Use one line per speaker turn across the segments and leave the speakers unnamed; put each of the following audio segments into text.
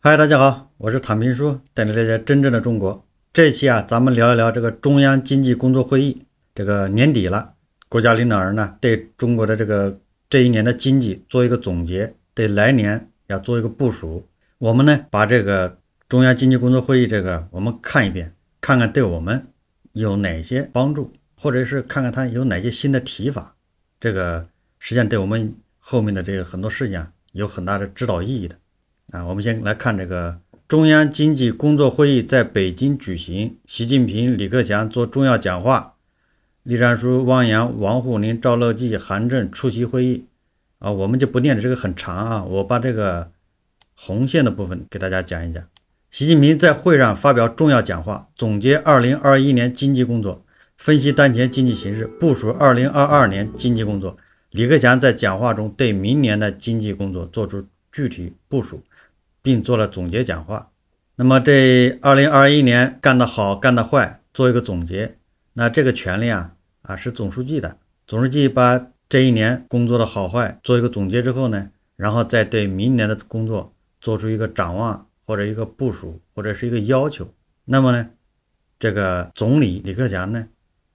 嗨，大家好，我是坦平叔，带你大家真正的中国。这期啊，咱们聊一聊这个中央经济工作会议。这个年底了，国家领导人呢对中国的这个这一年的经济做一个总结，对来年要做一个部署。我们呢把这个中央经济工作会议这个我们看一遍，看看对我们有哪些帮助，或者是看看他有哪些新的提法。这个实际上对我们后面的这个很多事情啊有很大的指导意义的。啊，我们先来看这个中央经济工作会议在北京举行，习近平、李克强作重要讲话，栗战书、汪洋、王沪宁、赵乐际、韩正出席会议。啊，我们就不念这个很长啊，我把这个红线的部分给大家讲一讲。习近平在会上发表重要讲话，总结2021年经济工作，分析当前经济形势，部署2022年经济工作。李克强在讲话中对明年的经济工作做出具体部署。并做了总结讲话。那么，这二零二一年干的好，干的坏，做一个总结。那这个权利啊，啊是总书记的。总书记把这一年工作的好坏做一个总结之后呢，然后再对明年的工作做出一个展望或者一个部署或者是一个要求。那么呢，这个总理李克强呢，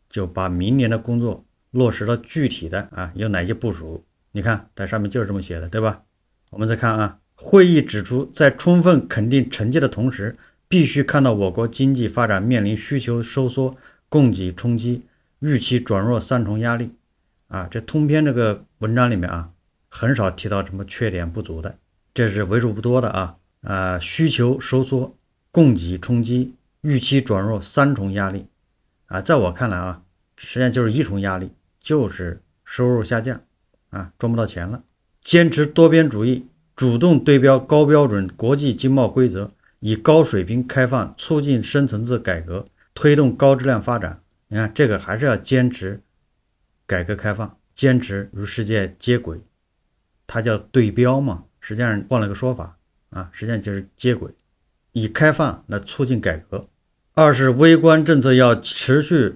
就把明年的工作落实到具体的啊，有哪些部署？你看，它上面就是这么写的，对吧？我们再看啊。会议指出，在充分肯定成绩的同时，必须看到我国经济发展面临需求收缩、供给冲击、预期转弱三重压力。啊，这通篇这个文章里面啊，很少提到什么缺点不足的，这是为数不多的啊。啊，需求收缩、供给冲击、预期转弱三重压力。啊，在我看来啊，实际上就是一重压力，就是收入下降啊，赚不到钱了。坚持多边主义。主动对标高标准国际经贸规则，以高水平开放促进深层次改革，推动高质量发展。你看，这个还是要坚持改革开放，坚持与世界接轨。它叫对标嘛？实际上换了个说法啊，实际上就是接轨，以开放来促进改革。二是微观政策要持续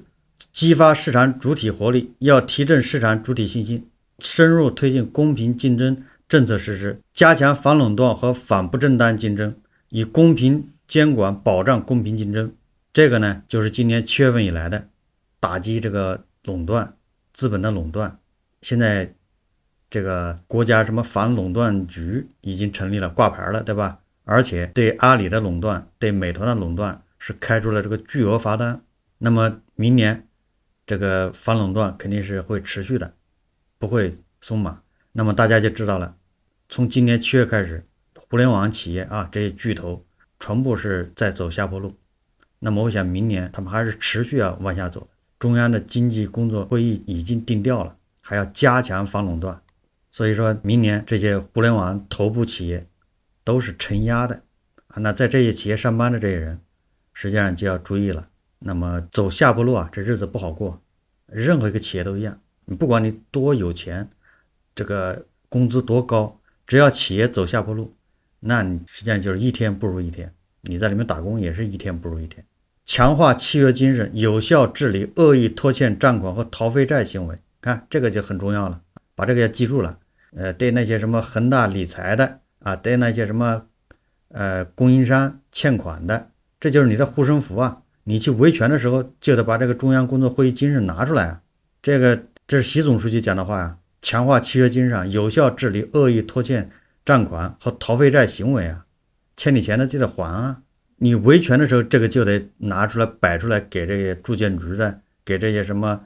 激发市场主体活力，要提振市场主体信心，深入推进公平竞争。政策实施，加强反垄断和反不正当竞争，以公平监管保障公平竞争。这个呢，就是今年七月份以来的打击这个垄断资本的垄断。现在这个国家什么反垄断局已经成立了，挂牌了，对吧？而且对阿里的垄断、对美团的垄断是开出了这个巨额罚单。那么明年这个反垄断肯定是会持续的，不会松绑。那么大家就知道了，从今年七月开始，互联网企业啊这些巨头全部是在走下坡路。那么我想明年他们还是持续要往下走。中央的经济工作会议已经定调了，还要加强反垄断，所以说明年这些互联网头部企业都是承压的啊。那在这些企业上班的这些人，实际上就要注意了。那么走下坡路啊，这日子不好过。任何一个企业都一样，你不管你多有钱。这个工资多高？只要企业走下坡路，那你实际上就是一天不如一天。你在里面打工也是一天不如一天。强化契约精神，有效治理恶意拖欠账款和逃废债行为。看这个就很重要了，把这个要记住了。呃，对那些什么恒大理财的啊，对那些什么呃供应商欠款的，这就是你的护身符啊。你去维权的时候就得把这个中央工作会议精神拿出来啊。这个这是习总书记讲的话呀。强化契约精神，有效治理恶意拖欠账款和逃废债行为啊！欠你钱的就得还啊！你维权的时候，这个就得拿出来摆出来，给这些住建局的，给这些什么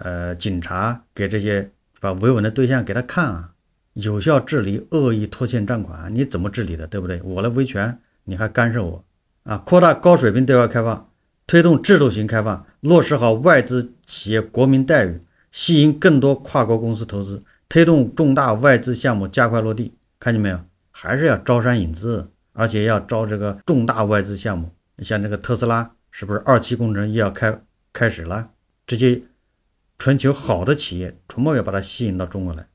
呃警察，给这些把维稳的对象给他看啊！有效治理恶意拖欠账款，你怎么治理的，对不对？我来维权，你还干涉我啊！扩大高水平对外开放，推动制度型开放，落实好外资企业国民待遇，吸引更多跨国公司投资。推动重大外资项目加快落地，看见没有？还是要招商引资，而且要招这个重大外资项目。像这个特斯拉，是不是二期工程又要开开始了？这些全球好的企业，全部要把它吸引到中国来，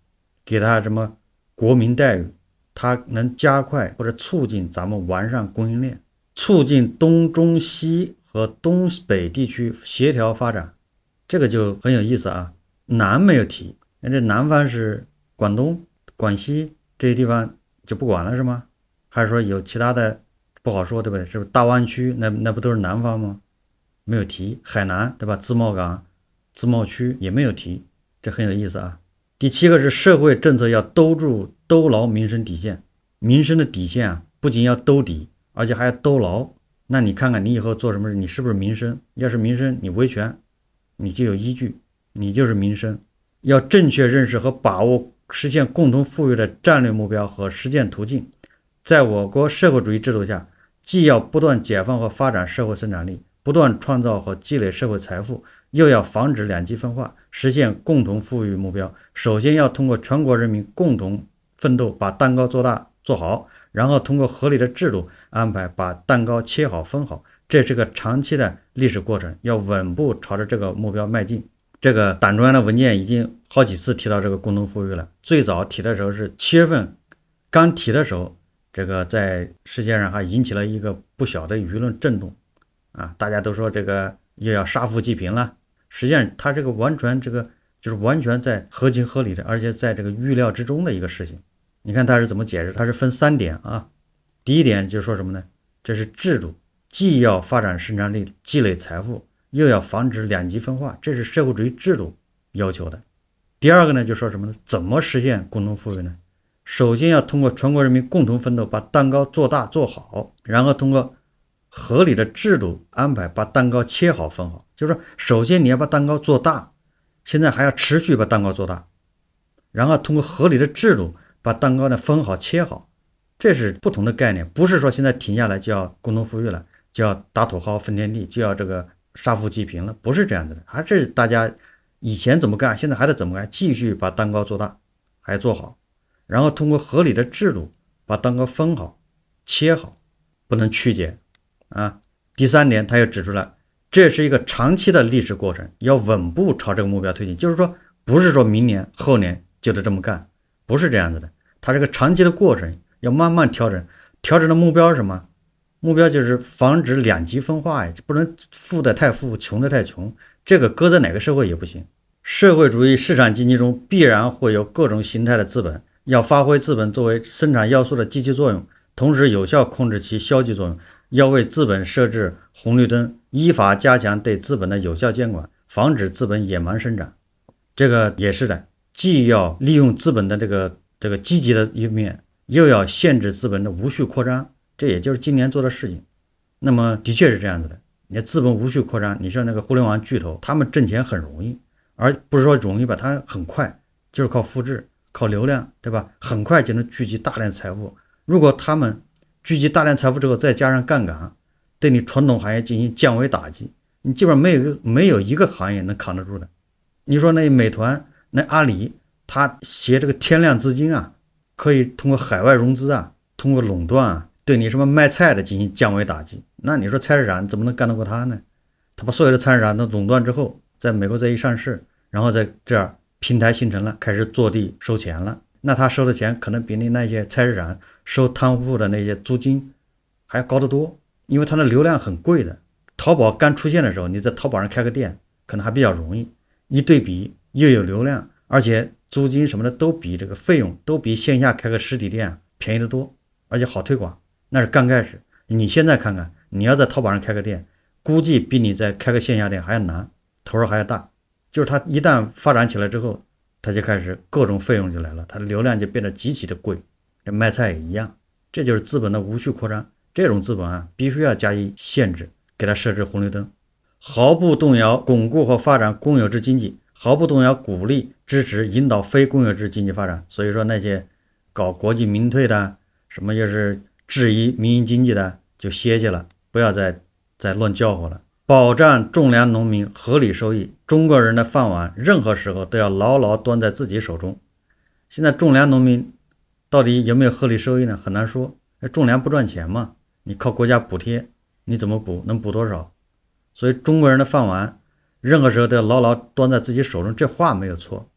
给他什么国民待遇，它能加快或者促进咱们完善供应链，促进东中西和东北地区协调发展。这个就很有意思啊，南没有提。那这南方是广东、广西这些地方就不管了是吗？还是说有其他的不好说，对不对？是不是大湾区那那不都是南方吗？没有提海南，对吧？自贸港、自贸区也没有提，这很有意思啊。第七个是社会政策要兜住兜牢民生底线，民生的底线啊，不仅要兜底，而且还要兜牢。那你看看你以后做什么，你是不是民生？要是民生，你维权，你就有依据，你就是民生。要正确认识和把握实现共同富裕的战略目标和实践途径，在我国社会主义制度下，既要不断解放和发展社会生产力，不断创造和积累社会财富，又要防止两极分化，实现共同富裕目标。首先要通过全国人民共同奋斗，把蛋糕做大做好，然后通过合理的制度安排，把蛋糕切好分好。这是个长期的历史过程，要稳步朝着这个目标迈进。这个党中央的文件已经好几次提到这个共同富裕了。最早提的时候是七月份，刚提的时候，这个在世界上还引起了一个不小的舆论震动，啊，大家都说这个又要杀富济贫了。实际上，他这个完全这个就是完全在合情合理的，而且在这个预料之中的一个事情。你看他是怎么解释？他是分三点啊。第一点就说什么呢？这是制度，既要发展生产力，积累财富。又要防止两极分化，这是社会主义制度要求的。第二个呢，就说什么呢？怎么实现共同富裕呢？首先要通过全国人民共同奋斗，把蛋糕做大做好，然后通过合理的制度安排，把蛋糕切好分好。就是说，首先你要把蛋糕做大，现在还要持续把蛋糕做大，然后通过合理的制度把蛋糕呢分好切好。这是不同的概念，不是说现在停下来就要共同富裕了，就要打土豪分田地，就要这个。杀富济贫了，不是这样的，还是大家以前怎么干，现在还得怎么干，继续把蛋糕做大，还做好，然后通过合理的制度把蛋糕分好、切好，不能曲解啊。第三点，他又指出来，这是一个长期的历史过程，要稳步朝这个目标推进，就是说，不是说明年、后年就得这么干，不是这样子的，它这个长期的过程要慢慢调整，调整的目标是什么？目标就是防止两极分化呀，不能富的太富，穷的太穷。这个搁在哪个社会也不行。社会主义市场经济中必然会有各种形态的资本，要发挥资本作为生产要素的积极作用，同时有效控制其消极作用。要为资本设置红绿灯，依法加强对资本的有效监管，防止资本野蛮生长。这个也是的，既要利用资本的这个这个积极的一面，又要限制资本的无序扩张。这也就是今年做的事情，那么的确是这样子的。你资本无序扩张，你像那个互联网巨头，他们挣钱很容易，而不是说容易吧？它很快就是靠复制、靠流量，对吧？很快就能聚集大量财富。如果他们聚集大量财富之后，再加上杠杆，对你传统行业进行降维打击，你基本上没有一个没有一个行业能扛得住的。你说那美团、那阿里，它携这个天量资金啊，可以通过海外融资啊，通过垄断啊。对你什么卖菜的进行降维打击？那你说菜市场怎么能干得过他呢？他把所有的菜市场都垄断之后，在美国再一上市，然后在这儿平台形成了，开始坐地收钱了。那他收的钱可能比你那些菜市场收摊户的那些租金还要高得多，因为他的流量很贵的。淘宝刚出现的时候，你在淘宝上开个店可能还比较容易。一对比，又有流量，而且租金什么的都比这个费用都比线下开个实体店便宜得多，而且好推广。那是刚开始，你现在看看，你要在淘宝上开个店，估计比你在开个线下店还要难，投入还要大。就是它一旦发展起来之后，它就开始各种费用就来了，它的流量就变得极其的贵。这卖菜也一样，这就是资本的无序扩张。这种资本啊，必须要加以限制，给它设置红绿灯。毫不动摇巩固和发展公有制经济，毫不动摇鼓励、支持、引导非公有制经济发展。所以说，那些搞国际民退的，什么就是？质疑民营经济的就歇歇了，不要再再乱叫唤了。保障种粮农民合理收益，中国人的饭碗任何时候都要牢牢端在自己手中。现在种粮农民到底有没有合理收益呢？很难说。种粮不赚钱嘛？你靠国家补贴，你怎么补？能补多少？所以中国人的饭碗任何时候都要牢牢端在自己手中，这话没有错。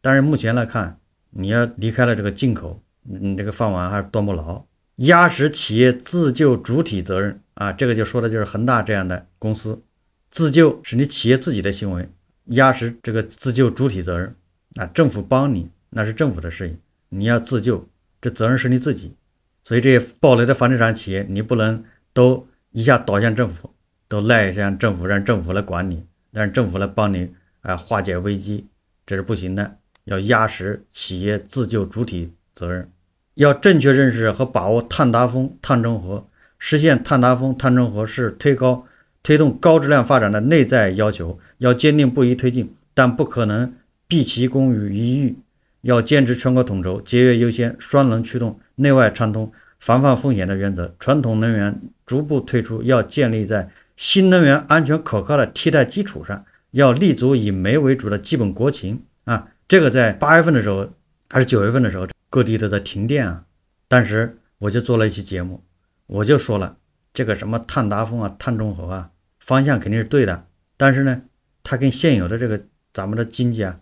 但是目前来看，你要离开了这个进口，你你这个饭碗还端不牢。压实企业自救主体责任啊，这个就说的就是恒大这样的公司，自救是你企业自己的行为，压实这个自救主体责任。那政府帮你那是政府的事情，你要自救，这责任是你自己。所以这些暴雷的房地产企业，你不能都一下倒向政府，都赖向政府，让政府来管你，让政府来帮你啊化解危机，这是不行的。要压实企业自救主体责任。要正确认识和把握碳达峰、碳中和，实现碳达峰、碳中和是推高、推动高质量发展的内在要求，要坚定不移推进，但不可能毕其功于一役。要坚持全国统筹、节约优先、双能驱动、内外畅通、防范风险的原则。传统能源逐步退出要建立在新能源安全可靠的替代基础上，要立足以煤为主的基本国情啊，这个在八月份的时候。还是九月份的时候，各地都在停电啊。当时我就做了一期节目，我就说了这个什么碳达峰啊、碳中和啊，方向肯定是对的，但是呢，它跟现有的这个咱们的经济啊、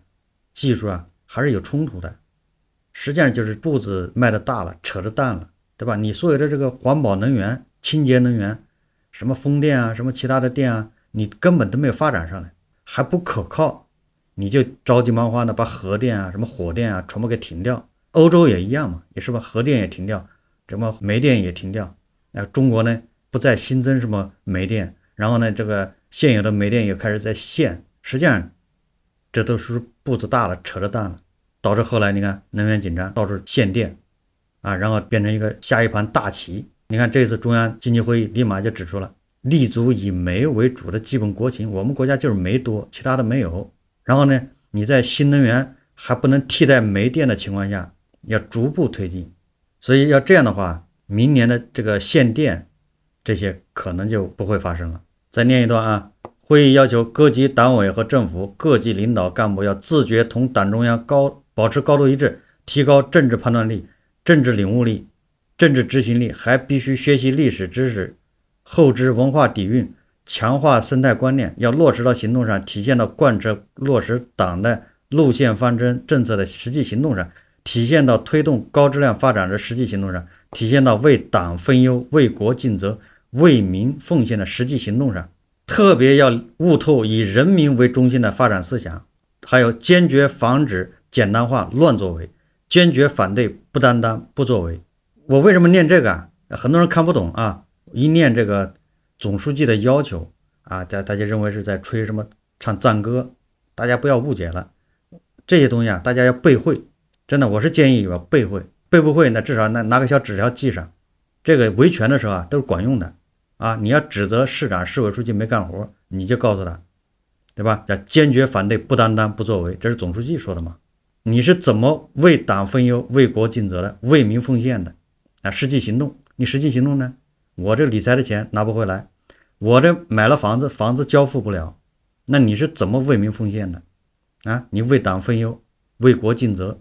技术啊还是有冲突的。实际上就是步子迈的大了，扯着蛋了，对吧？你所有的这个环保能源、清洁能源，什么风电啊、什么其他的电啊，你根本都没有发展上来，还不可靠。你就着急忙慌的把核电啊、什么火电啊全部给停掉，欧洲也一样嘛，也是把核电也停掉，什么煤电也停掉。那中国呢不再新增什么煤电，然后呢，这个现有的煤电也开始在限。实际上，这都是步子大了、扯着蛋了，导致后来你看能源紧张，到处限电，啊，然后变成一个下一盘大棋。你看这次中央经济会议立马就指出了，立足以煤为主的基本国情，我们国家就是煤多，其他的没有。然后呢？你在新能源还不能替代煤电的情况下，要逐步推进。所以要这样的话，明年的这个限电，这些可能就不会发生了。再念一段啊。会议要求各级党委和政府、各级领导干部要自觉同党中央高保持高度一致，提高政治判断力、政治领悟力、政治执行力，还必须学习历史知识，厚植文化底蕴。强化生态观念，要落实到行动上，体现到贯彻落实党的路线方针政策的实际行动上，体现到推动高质量发展的实际行动上，体现到为党分忧、为国尽责、为民奉献的实际行动上。特别要悟透以人民为中心的发展思想，还有坚决防止简单化、乱作为，坚决反对不担当、不作为。我为什么念这个？很多人看不懂啊！一念这个。总书记的要求啊，大大家认为是在吹什么唱赞歌，大家不要误解了。这些东西啊，大家要背会，真的，我是建议要背会，背不会那至少拿拿个小纸条记上。这个维权的时候啊，都是管用的啊。你要指责市长市委书记没干活，你就告诉他，对吧？叫坚决反对不担当不作为，这是总书记说的嘛？你是怎么为党分忧、为国尽责的、为民奉献的？啊，实际行动，你实际行动呢？我这理财的钱拿不回来。我这买了房子，房子交付不了，那你是怎么为民奉献的？啊，你为党分忧，为国尽责，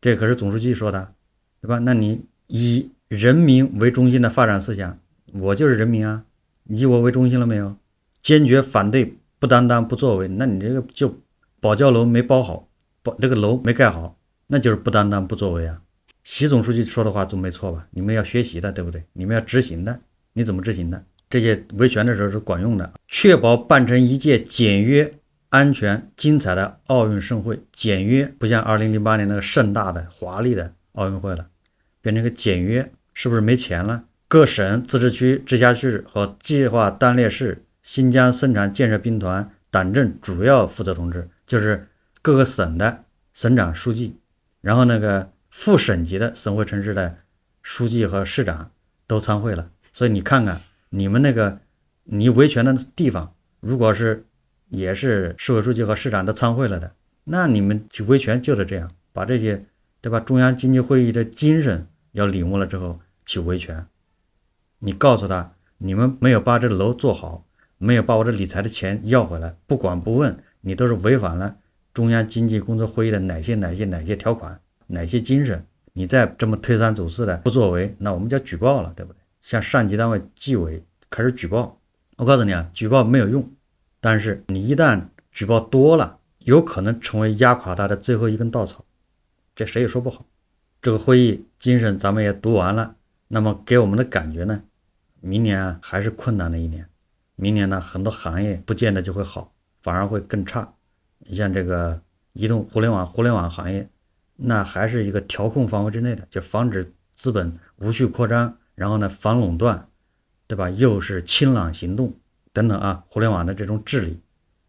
这可是总书记说的，对吧？那你以人民为中心的发展思想，我就是人民啊，以我为中心了没有？坚决反对不担当不作为，那你这个就保教楼没包好，保这个楼没盖好，那就是不担当不作为啊。习总书记说的话总没错吧？你们要学习的，对不对？你们要执行的，你怎么执行的？这些维权的时候是管用的，确保办成一届简约、安全、精彩的奥运盛会。简约不像二零零八年那个盛大的、华丽的奥运会了，变成一个简约，是不是没钱了？各省、自治区、直辖市和计划单列市、新疆生产建设兵团党政主要负责同志，就是各个省的省长、书记，然后那个副省级的省会城市的书记和市长都参会了，所以你看看。你们那个，你维权的地方，如果是也是市委书记和市长都参会了的，那你们去维权就是这样，把这些，对吧？中央经济会议的精神要领悟了之后去维权。你告诉他，你们没有把这楼做好，没有把我这理财的钱要回来，不管不问，你都是违反了中央经济工作会议的哪些哪些哪些条款，哪些精神？你再这么推三阻四的不作为，那我们要举报了，对不对？向上级单位纪委开始举报，我告诉你啊，举报没有用，但是你一旦举报多了，有可能成为压垮他的最后一根稻草，这谁也说不好。这个会议精神咱们也读完了，那么给我们的感觉呢，明年还是困难的一年，明年呢，很多行业不见得就会好，反而会更差。你像这个移动互联网、互联网行业，那还是一个调控范围之内的，就防止资本无序扩张。然后呢，反垄断，对吧？又是清朗行动等等啊，互联网的这种治理，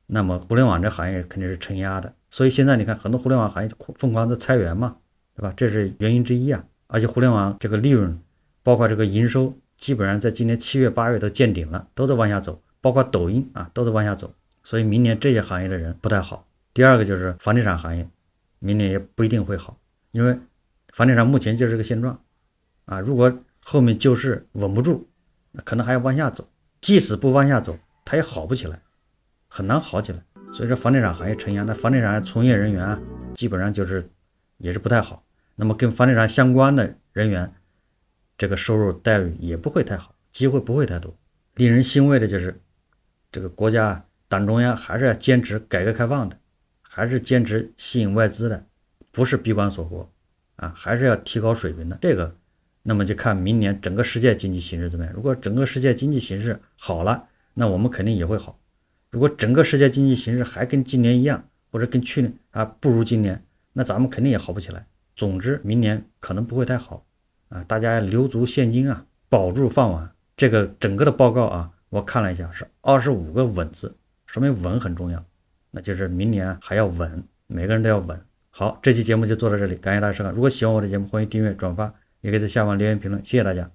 那么互联网这行业肯定是承压的。所以现在你看，很多互联网行业疯狂的裁员嘛，对吧？这是原因之一啊。而且互联网这个利润，包括这个营收，基本上在今年七月八月都见顶了，都在往下走，包括抖音啊，都在往下走。所以明年这些行业的人不太好。第二个就是房地产行业，明年也不一定会好，因为房地产目前就是个现状啊。如果后面就是稳不住，可能还要往下走。即使不往下走，它也好不起来，很难好起来。所以说，房地产行业沉员，那房地产从业人员啊，基本上就是也是不太好。那么跟房地产相关的人员，这个收入待遇也不会太好，机会不会太多。令人欣慰的就是，这个国家党中央还是要坚持改革开放的，还是坚持吸引外资的，不是闭关锁国啊，还是要提高水平的这个。那么就看明年整个世界经济形势怎么样。如果整个世界经济形势好了，那我们肯定也会好；如果整个世界经济形势还跟今年一样，或者跟去年啊不如今年，那咱们肯定也好不起来。总之，明年可能不会太好啊！大家留足现金啊，保住饭碗。这个整个的报告啊，我看了一下是二十五个稳字，说明稳很重要。那就是明年还要稳，每个人都要稳。好，这期节目就做到这里，感谢大家收看。如果喜欢我的节目，欢迎订阅、转发。也可以在下方留言评论，谢谢大家。